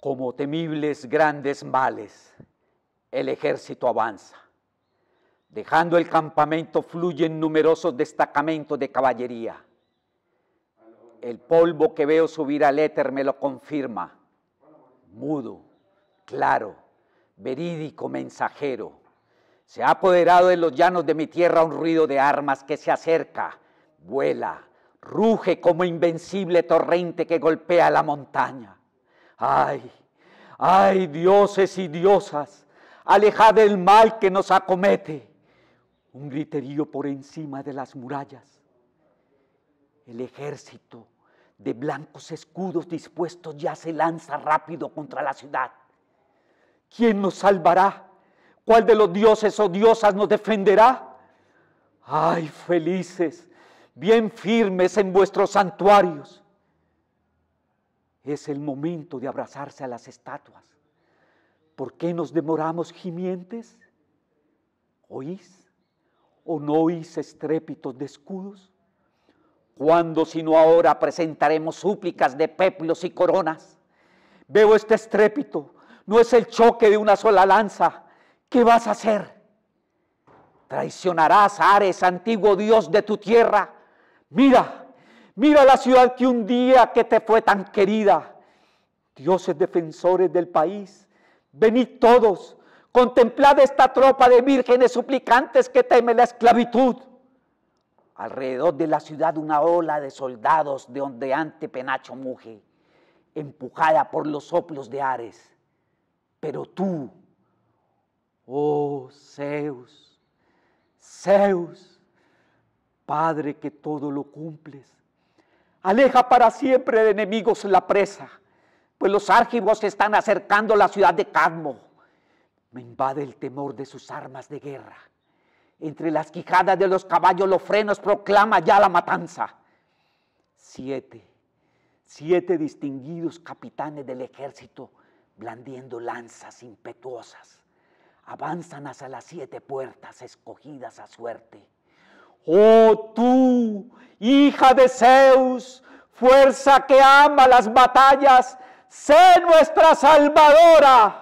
como temibles grandes males, el ejército avanza. Dejando el campamento fluyen numerosos destacamentos de caballería. El polvo que veo subir al éter me lo confirma. Mudo, claro, verídico mensajero. Se ha apoderado de los llanos de mi tierra un ruido de armas que se acerca, vuela, ruge como invencible torrente que golpea la montaña. Ay, ay dioses y diosas, alejad el mal que nos acomete. Un griterío por encima de las murallas. El ejército de blancos escudos dispuestos ya se lanza rápido contra la ciudad. ¿Quién nos salvará? ¿Cuál de los dioses o diosas nos defenderá? Ay, felices, bien firmes en vuestros santuarios es el momento de abrazarse a las estatuas. ¿Por qué nos demoramos gimientes? ¿Oís? ¿O no oís estrépitos de escudos? ¿Cuándo sino ahora presentaremos súplicas de peplos y coronas? Veo este estrépito, no es el choque de una sola lanza. ¿Qué vas a hacer? Traicionarás a Ares, antiguo dios de tu tierra. Mira, Mira la ciudad que un día que te fue tan querida. Dioses defensores del país, venid todos, contemplad esta tropa de vírgenes suplicantes que teme la esclavitud. Alrededor de la ciudad una ola de soldados de ondeante penacho muge, empujada por los soplos de Ares. Pero tú, oh Zeus, Zeus, Padre que todo lo cumples, Aleja para siempre de enemigos la presa, pues los árgivos están acercando la ciudad de Cadmo. Me invade el temor de sus armas de guerra. Entre las quijadas de los caballos los frenos proclama ya la matanza. Siete, siete distinguidos capitanes del ejército blandiendo lanzas impetuosas avanzan hacia las siete puertas escogidas a suerte. Oh tú, hija de Zeus, fuerza que ama las batallas, sé nuestra salvadora.